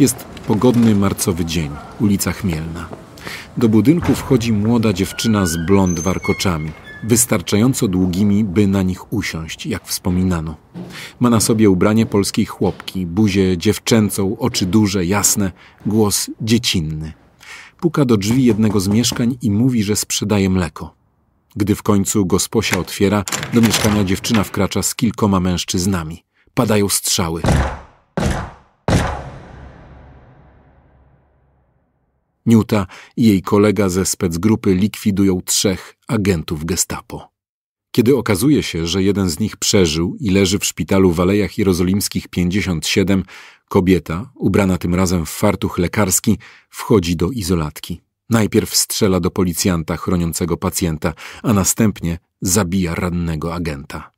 Jest pogodny marcowy dzień, ulica Chmielna. Do budynku wchodzi młoda dziewczyna z blond warkoczami, wystarczająco długimi, by na nich usiąść, jak wspominano. Ma na sobie ubranie polskiej chłopki, buzię dziewczęcą, oczy duże, jasne, głos dziecinny. Puka do drzwi jednego z mieszkań i mówi, że sprzedaje mleko. Gdy w końcu gosposia otwiera, do mieszkania dziewczyna wkracza z kilkoma mężczyznami. Padają strzały. Newta i jej kolega ze specgrupy likwidują trzech agentów Gestapo. Kiedy okazuje się, że jeden z nich przeżył i leży w szpitalu w Alejach Jerozolimskich 57, kobieta, ubrana tym razem w fartuch lekarski, wchodzi do izolatki. Najpierw strzela do policjanta chroniącego pacjenta, a następnie zabija rannego agenta.